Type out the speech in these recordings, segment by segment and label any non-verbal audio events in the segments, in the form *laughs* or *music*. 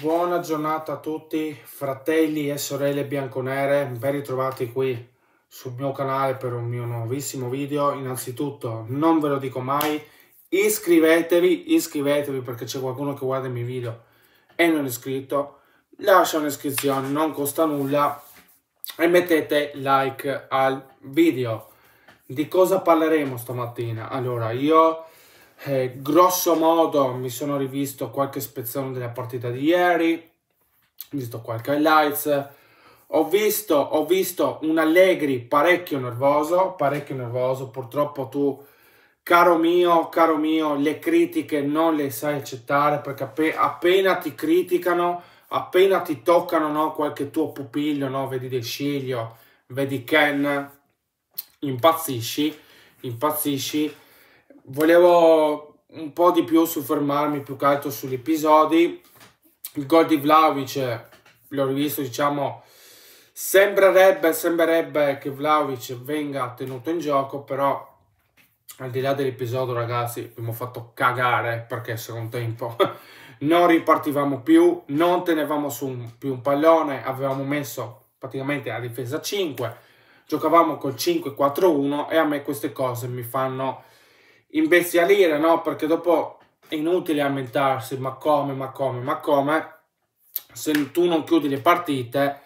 Buona giornata a tutti, fratelli e sorelle bianconere, ben ritrovati qui sul mio canale per un mio nuovissimo video. Innanzitutto, non ve lo dico mai, iscrivetevi, iscrivetevi perché c'è qualcuno che guarda i miei video e non è iscritto. Lascia un'iscrizione, non costa nulla e mettete like al video. Di cosa parleremo stamattina? Allora, io eh, grosso modo mi sono rivisto qualche spezzone della partita di ieri, ho visto qualche highlights, ho visto, ho visto un Allegri parecchio nervoso, parecchio nervoso, purtroppo tu, caro mio, caro mio, le critiche non le sai accettare perché app appena ti criticano, appena ti toccano no, qualche tuo pupillo, no, vedi De Sciglio, vedi Ken, impazzisci, impazzisci volevo un po' di più soffermarmi più che altro sugli episodi. Il gol di Vlaovic l'ho rivisto, diciamo, sembrerebbe, sembrerebbe che Vlaovic venga tenuto in gioco, però al di là dell'episodio, ragazzi, abbiamo fatto cagare perché al secondo tempo *laughs* non ripartivamo più, non tenevamo su un, più un pallone, avevamo messo praticamente la difesa 5, giocavamo col 5-4-1 e a me queste cose mi fanno imbestialire, no? Perché dopo è inutile lamentarsi, ma come, ma come, ma come, se tu non chiudi le partite,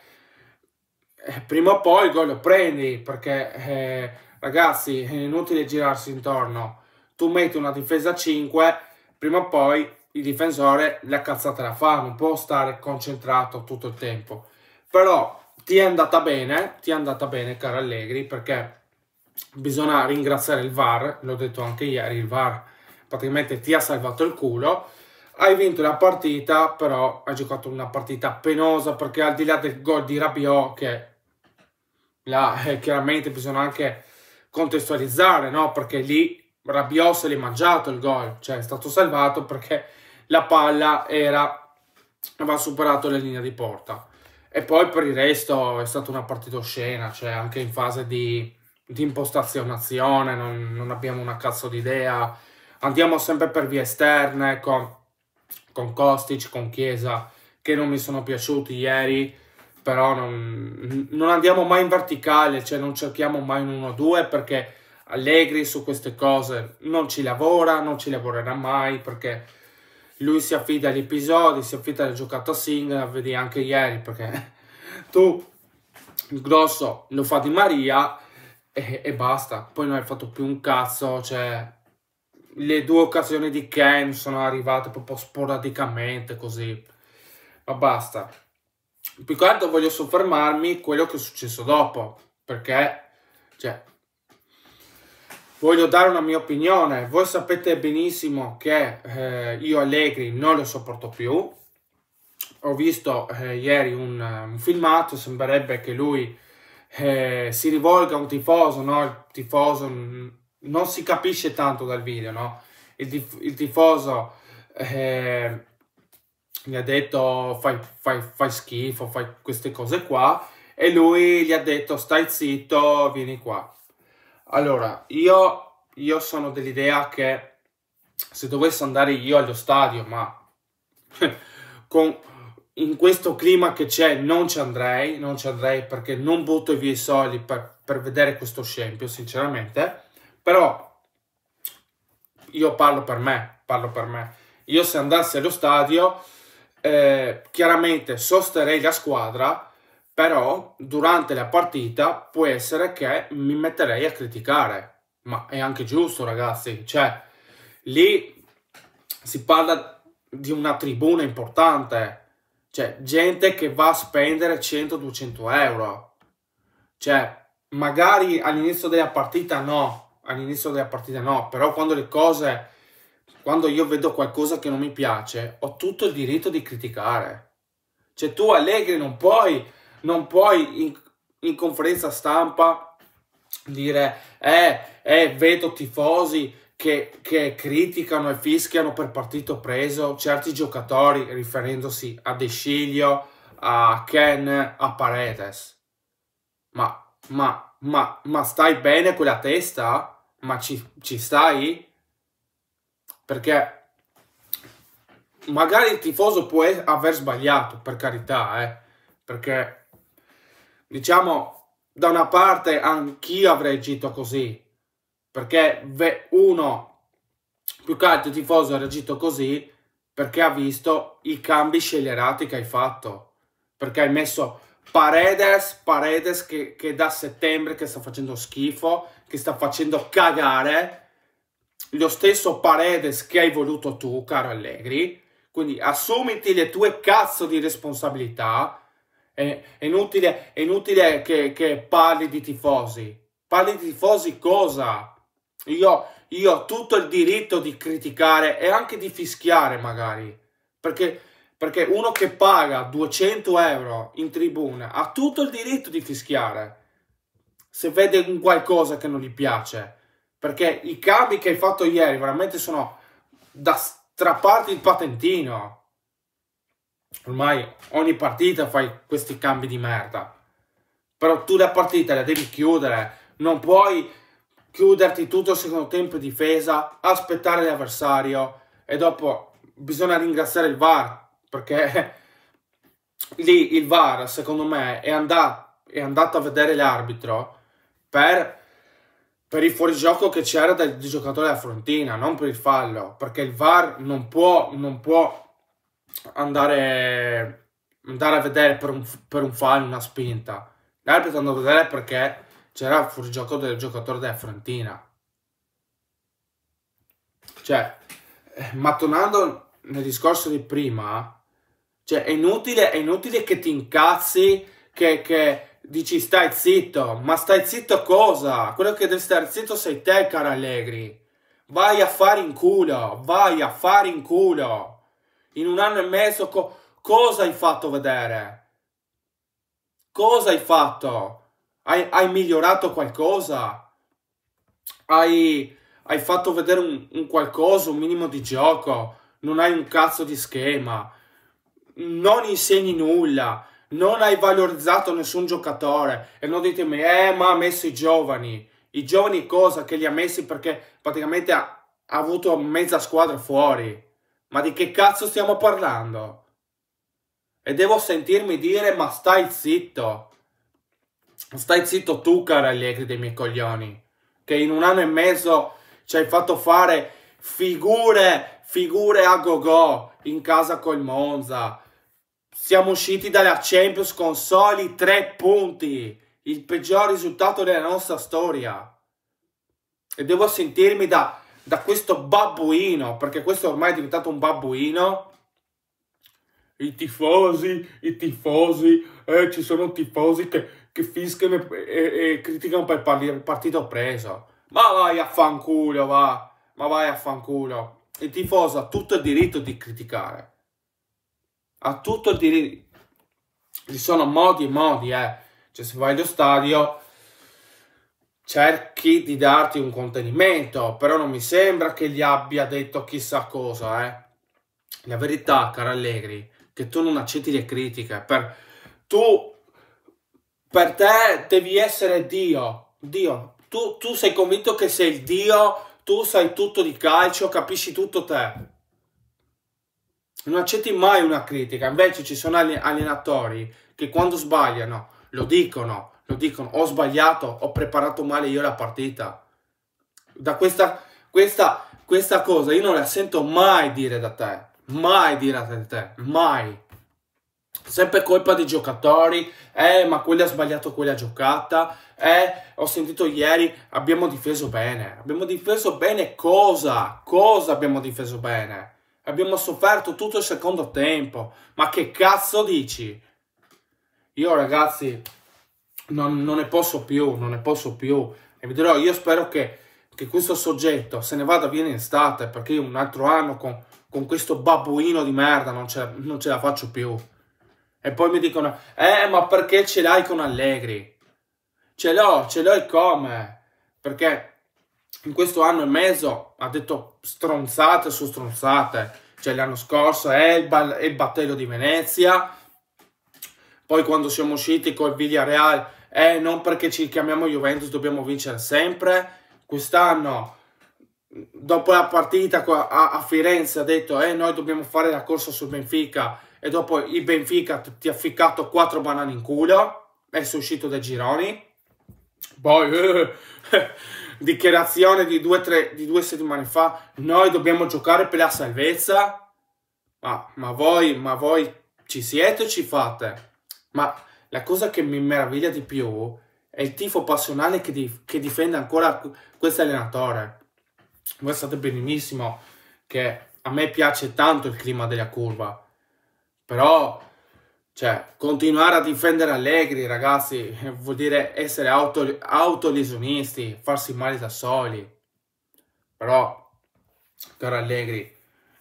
eh, prima o poi il gol lo prendi, perché eh, ragazzi è inutile girarsi intorno. Tu metti una difesa 5, prima o poi il difensore la cazzata la fa, non può stare concentrato tutto il tempo. Però ti è andata bene, ti è andata bene caro Allegri, perché bisogna ringraziare il VAR, l'ho detto anche ieri, il VAR praticamente ti ha salvato il culo, hai vinto la partita, però hai giocato una partita penosa perché al di là del gol di Rabiot, che là eh, chiaramente bisogna anche contestualizzare, no? perché lì Rabiot se l'è mangiato il gol, cioè è stato salvato perché la palla era, aveva superato la linea di porta. E poi per il resto è stata una partita oscena, cioè anche in fase di di impostazionazione, non, non, abbiamo una cazzo di idea. Andiamo sempre per vie esterne con, con Kostic, con Chiesa, che non mi sono piaciuti ieri, però non, non andiamo mai in verticale, cioè non cerchiamo mai un 1-2 perché Allegri su queste cose non ci lavora, non ci lavorerà mai perché lui si affida agli episodi, si affida alla giocata singola, vedi anche ieri perché *laughs* tu il grosso lo fa di Maria e, e basta. Poi non hai fatto più un cazzo, cioè le due occasioni di Ken sono arrivate proprio sporadicamente così. Ma basta. Più che altro voglio soffermarmi quello che è successo dopo, perché cioè, voglio dare una mia opinione. Voi sapete benissimo che eh, io Allegri non lo sopporto più. Ho visto eh, ieri un, un filmato, sembrerebbe che lui eh, si rivolga a un tifoso, no? il tifoso non si capisce tanto dal video, no? il, tif il, tifoso eh, gli ha detto fai, fai, fai schifo, fai queste cose qua e lui gli ha detto stai zitto, vieni qua. Allora, io, io sono dell'idea che se dovessi andare io allo stadio, ma *laughs* con, in questo clima che c'è non ci andrei, non ci andrei perché non butto via i soldi per, per vedere questo scempio, sinceramente, però io parlo per me, parlo per me. Io se andassi allo stadio, eh, chiaramente sosterei la squadra, però durante la partita può essere che mi metterei a criticare. Ma è anche giusto, ragazzi. Cioè, lì si parla di una tribuna importante, cioè, gente che va a spendere 100-200 euro. Cioè, magari all'inizio della partita no, all'inizio della partita no, però quando le cose, quando io vedo qualcosa che non mi piace, ho tutto il diritto di criticare. Cioè, tu Allegri non puoi, non puoi in, in conferenza stampa dire, eh, eh, vedo tifosi che, che, criticano e fischiano per partito preso certi giocatori riferendosi a De Sciglio, a Ken, a Paredes. Ma, ma, ma, ma stai bene con la testa? Ma ci, ci stai? Perché magari il tifoso può aver sbagliato, per carità, eh? perché diciamo da una parte anch'io avrei agito così, perché uno più che altro tifoso ha reagito così perché ha visto i cambi scellerati che hai fatto perché hai messo Paredes, Paredes che, che da settembre che sta facendo schifo che sta facendo cagare lo stesso Paredes che hai voluto tu caro Allegri quindi assumiti le tue cazzo di responsabilità è, è inutile, è inutile che, che parli di tifosi parli di tifosi cosa? io, io ho tutto il diritto di criticare e anche di fischiare magari, perché, perché uno che paga 200 euro in tribuna ha tutto il diritto di fischiare se vede un qualcosa che non gli piace, perché i cambi che hai fatto ieri veramente sono da strapparti il patentino. Ormai ogni partita fai questi cambi di merda. Però tu la partita la devi chiudere. Non puoi chiuderti tutto il secondo tempo in difesa, aspettare l'avversario e dopo bisogna ringraziare il VAR perché *laughs* lì il VAR secondo me è andato, è andato a vedere l'arbitro per, per, il fuorigioco che c'era del giocatore della Frontina, non per il fallo, perché il VAR non può, non può andare, andare, a vedere per un, per un fallo una spinta. L'arbitro è a vedere perché c'era fuorigioco del giocatore della Fiorentina. Cioè, eh, ma tornando nel discorso di prima, cioè è inutile, è inutile che ti incazzi, che, che dici stai zitto, ma stai zitto cosa? Quello che deve stare zitto sei te, caro Allegri. Vai a fare in culo, vai a fare in culo. In un anno e mezzo co cosa hai fatto vedere? Cosa hai fatto? hai, hai migliorato qualcosa, hai, hai fatto vedere un, un, qualcosa, un minimo di gioco, non hai un cazzo di schema, non insegni nulla, non hai valorizzato nessun giocatore e non ditemi, eh ma ha messo i giovani, i giovani cosa che li ha messi perché praticamente ha, ha avuto mezza squadra fuori. Ma di che cazzo stiamo parlando? E devo sentirmi dire ma stai zitto. Stai zitto tu, cara Allegri dei miei coglioni, che in un anno e mezzo ci hai fatto fare figure, figure a go-go in casa col Monza. Siamo usciti dalla Champions con soli tre punti, il peggior risultato della nostra storia. E devo sentirmi da, da questo babbuino, perché questo ormai è diventato un babbuino, i tifosi, i tifosi, eh, ci sono tifosi che che fischia e, e, e critica un il partito preso. Ma vai a fanculo, va. Ma vai a fanculo. Il tifoso ha tutto il diritto di criticare. Ha tutto il diritto. Ci sono modi e modi, eh. Cioè, se vai allo stadio, cerchi di darti un contenimento, però non mi sembra che gli abbia detto chissà cosa, eh. La verità, caro Allegri, che tu non accetti le critiche. Per... Tu per te devi essere Dio, Dio. Tu, tu sei convinto che sei il Dio, tu sai tutto di calcio, capisci tutto te. Non accetti mai una critica, invece ci sono allenatori che quando sbagliano lo dicono, lo dicono, ho sbagliato, ho preparato male io la partita. Da questa, questa, questa cosa io non la sento mai dire da te, mai dire da te, mai sempre colpa dei giocatori, eh, ma quelli ha sbagliato quella giocata, eh, ho sentito ieri, abbiamo difeso bene, abbiamo difeso bene cosa? Cosa abbiamo difeso bene? Abbiamo sofferto tutto il secondo tempo, ma che cazzo dici? Io ragazzi, non, non ne posso più, non ne posso più, e vi dirò, io spero che, che questo soggetto se ne vada via in estate, perché io un altro anno con, con questo babbuino di merda non ce, non ce la faccio più. E poi mi dicono, eh, ma perché ce l'hai con Allegri? Ce l'ho, ce l'ho e come? Perché in questo anno e mezzo ha detto stronzate su stronzate. Cioè l'anno scorso è il, ba il battello di Venezia. Poi quando siamo usciti con il Villarreal, eh, non perché ci chiamiamo Juventus dobbiamo vincere sempre. Quest'anno dopo la partita a, Firenze ha detto eh, noi dobbiamo fare la corsa sul Benfica e dopo il Benfica ti ha ficcato quattro banane in culo e sei uscito dai gironi. Poi, eh, *laughs* dichiarazione di due, tre, di due settimane fa, noi dobbiamo giocare per la salvezza. Ma, ma, voi, ma voi ci siete o ci fate? Ma la cosa che mi meraviglia di più è il tifo passionale che, di, che difende ancora questo allenatore. Voi sapete benissimo che a me piace tanto il clima della curva però, cioè, continuare a difendere Allegri, ragazzi, *laughs* vuol dire essere auto, autolesionisti, farsi male da soli. Però, caro Allegri,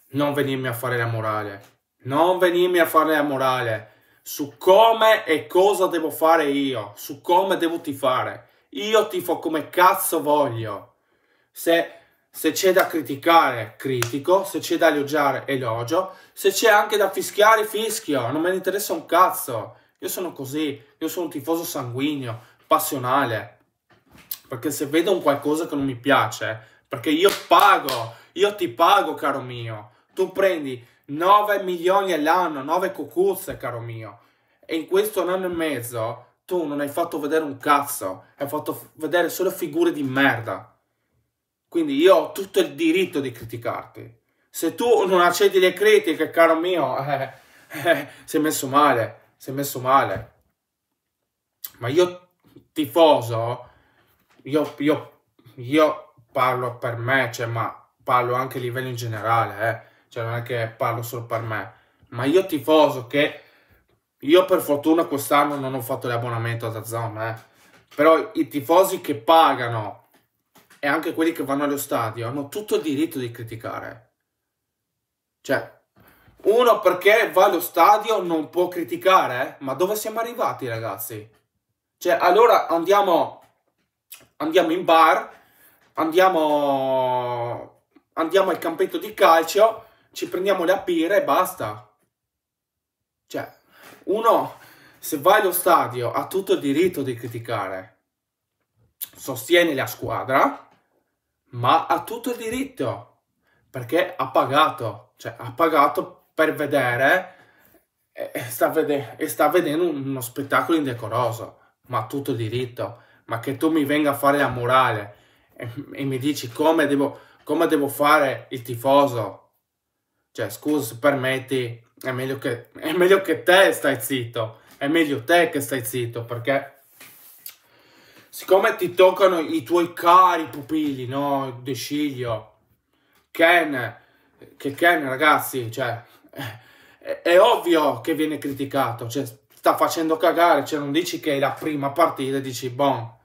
non venirmi a fare la morale. Non venirmi a fare la morale su come e cosa devo fare io, su come devo tifare. Io tifo come cazzo voglio. Se se c'è da criticare, critico. Se c'è da elogiare, elogio. Se c'è anche da fischiare, fischio. Non me ne interessa un cazzo. Io sono così. Io sono un tifoso sanguigno, passionale. Perché se vedo un qualcosa che non mi piace, perché io pago, io ti pago, caro mio. Tu prendi 9 milioni all'anno, 9 cucuzze, caro mio. E in questo anno e mezzo tu non hai fatto vedere un cazzo, hai fatto vedere solo figure di merda. Quindi io ho tutto il diritto di criticarti. Se tu non accetti le critiche, caro mio, eh, eh, sei messo male, sei messo male. Ma io, tifoso, io, io, io parlo per me, cioè, ma parlo anche a livello in generale, eh. cioè non è che parlo solo per me, ma io tifoso che io per fortuna quest'anno non ho fatto l'abbonamento a Zazon, eh. però i tifosi che pagano e anche quelli che vanno allo stadio hanno tutto il diritto di criticare. Cioè, uno perché va allo stadio non può criticare, ma dove siamo arrivati ragazzi? Cioè, allora andiamo, andiamo in bar, andiamo, andiamo al campetto di calcio, ci prendiamo le pira e basta. Cioè, uno se va allo stadio ha tutto il diritto di criticare. Sostieni la squadra, ma ha tutto il diritto, perché ha pagato, cioè ha pagato per vedere e sta, vede- e sta vedendo uno spettacolo indecoroso, ma ha tutto il diritto, ma che tu mi venga a fare la morale e, e mi dici come devo, come devo fare il tifoso, cioè scusa se permetti, è meglio, che, è meglio che te stai zitto, è meglio te che stai zitto perché siccome ti toccano i tuoi cari pupilli, no? De Ken, che Ken ragazzi, cioè, è, è ovvio che viene criticato, cioè, sta facendo cagare, cioè, non dici che è la prima partita, dici, boh,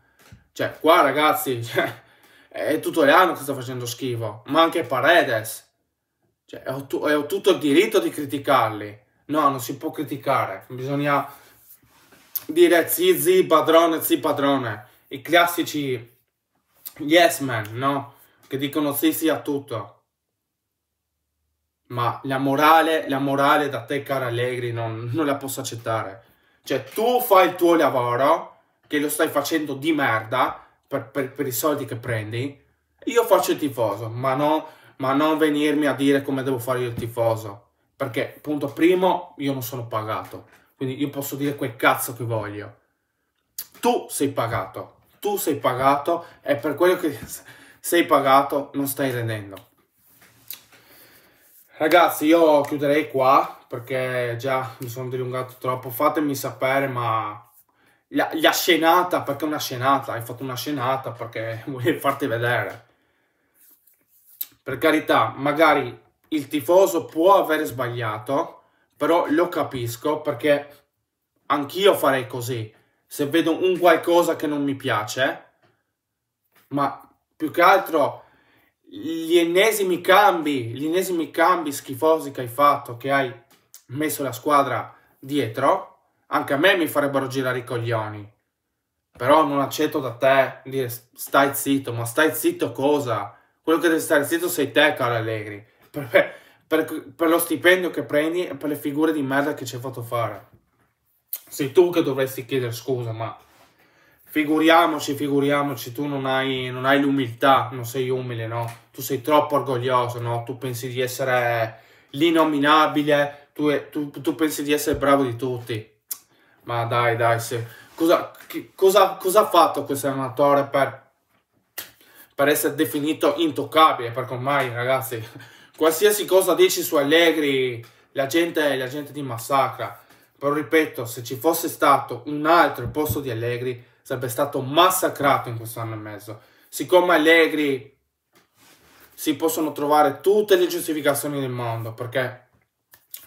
cioè, qua ragazzi, *laughs* cioè, è tutto l'anno che sta facendo schifo, ma anche Paredes, cioè, ho, tu, ho tutto il diritto di criticarli, no, non si può criticare, bisogna dire zi zi padrone, zi padrone, i classici yes man, no? Che dicono sì sì a tutto. Ma la morale, la morale da te, cara Allegri, non, non la posso accettare. Cioè, tu fai il tuo lavoro, che lo stai facendo di merda, per, per, per i soldi che prendi. Io faccio il tifoso, ma, no, ma non venirmi a dire come devo fare io il tifoso. Perché, punto primo, io non sono pagato. Quindi io posso dire quel cazzo che voglio. Tu sei pagato tu sei pagato e per quello che *laughs* sei pagato non stai rendendo. Ragazzi, io chiuderei qua perché già mi sono dilungato troppo. Fatemi sapere, ma la, la scenata, perché una scenata? Hai fatto una scenata perché *laughs* volevi farti vedere. Per carità, magari il tifoso può avere sbagliato, però lo capisco perché anch'io farei così se vedo un qualcosa che non mi piace, ma più che altro gli ennesimi cambi, gli ennesimi cambi schifosi che hai fatto, che hai messo la squadra dietro, anche a me mi farebbero girare i coglioni. Però non accetto da te dire stai zitto, ma stai zitto cosa? Quello che deve stare zitto sei te, caro Allegri, per, per, per lo stipendio che prendi e per le figure di merda che ci hai fatto fare sei tu che dovresti chiedere scusa, ma figuriamoci, figuriamoci, tu non hai, non hai l'umiltà, non sei umile, no? Tu sei troppo orgoglioso, no? Tu pensi di essere l'innominabile, tu, tu, tu pensi di essere bravo di tutti. Ma dai, dai, se... Cosa, che, cosa, cosa ha fatto questo allenatore per, per essere definito intoccabile? Perché ormai, ragazzi, qualsiasi cosa dici su Allegri, la gente, la gente ti massacra. Però ripeto, se ci fosse stato un altro posto di Allegri, sarebbe stato massacrato in questo anno e mezzo. Siccome Allegri si possono trovare tutte le giustificazioni del mondo, perché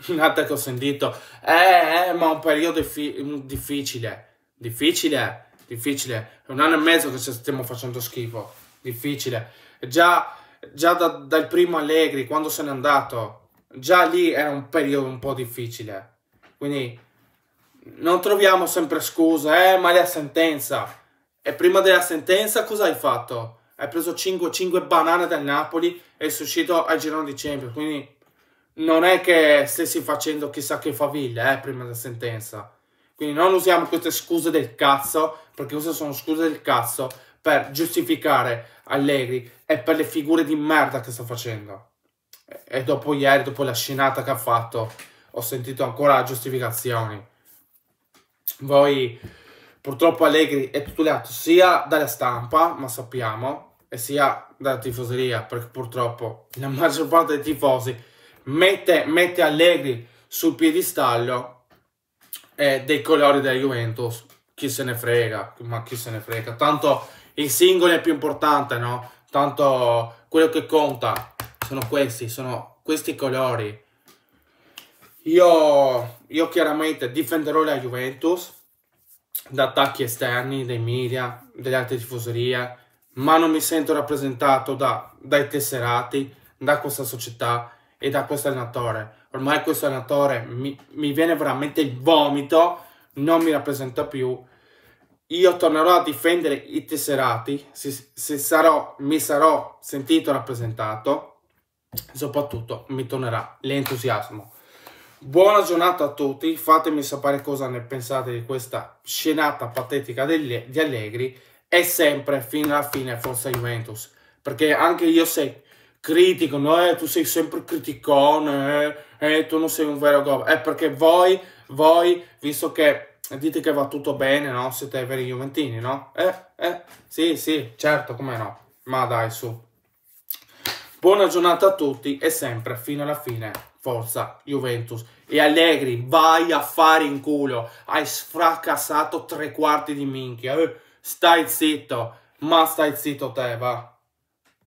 un'altra che ho sentito, eh, eh, ma un periodo mm, difficile, difficile, difficile, è un anno e mezzo che ci stiamo facendo schifo, difficile. Già, già da, dal primo Allegri, quando se n'è andato, già lì era un periodo un po' difficile. Quindi non troviamo sempre scuse, eh, ma è la sentenza. E prima della sentenza cosa hai fatto? Hai preso 5, 5 banane dal Napoli e sei uscito al girone di Champions, quindi non è che stessi facendo chissà che faville, eh, prima della sentenza. Quindi non usiamo queste scuse del cazzo, perché queste sono scuse del cazzo, per giustificare Allegri e per le figure di merda che sta facendo. E dopo ieri, dopo la scenata che ha fatto, ho sentito ancora giustificazioni. Poi purtroppo Allegri è tutelato sia dalla stampa, ma sappiamo, e sia dalla tifoseria, perché purtroppo la maggior parte dei tifosi mette, mette Allegri sul piedistallo eh, dei colori della Juventus. Chi se ne frega, ma chi se ne frega. Tanto il singolo è più importante, no? Tanto quello che conta sono questi, sono questi colori io, io chiaramente difenderò la Juventus da attacchi esterni, dei media, delle altre tifoserie, ma non mi sento rappresentato da, dai tesserati, da questa società e da questo allenatore. Ormai questo allenatore mi, mi viene veramente il vomito, non mi rappresenta più. Io tornerò a difendere i tesserati, se, se sarò, mi sarò sentito rappresentato, soprattutto mi tornerà l'entusiasmo. Buona giornata a tutti, fatemi sapere cosa ne pensate di questa scenata patetica di Allegri e sempre fino alla fine forza Juventus, perché anche io sei critico, no? Eh, tu sei sempre criticone, eh, eh, tu non sei un vero gol, è perché voi, voi, visto che dite che va tutto bene, no? Siete veri Juventini, no? Eh, eh, sì, sì, certo, come no, ma dai su. Buona giornata a tutti e sempre fino alla fine. Forza Juventus. E Allegri, vai a fare in culo. Hai sfracassato tre quarti di minchia. Eh, stai zitto. Ma stai zitto te, va.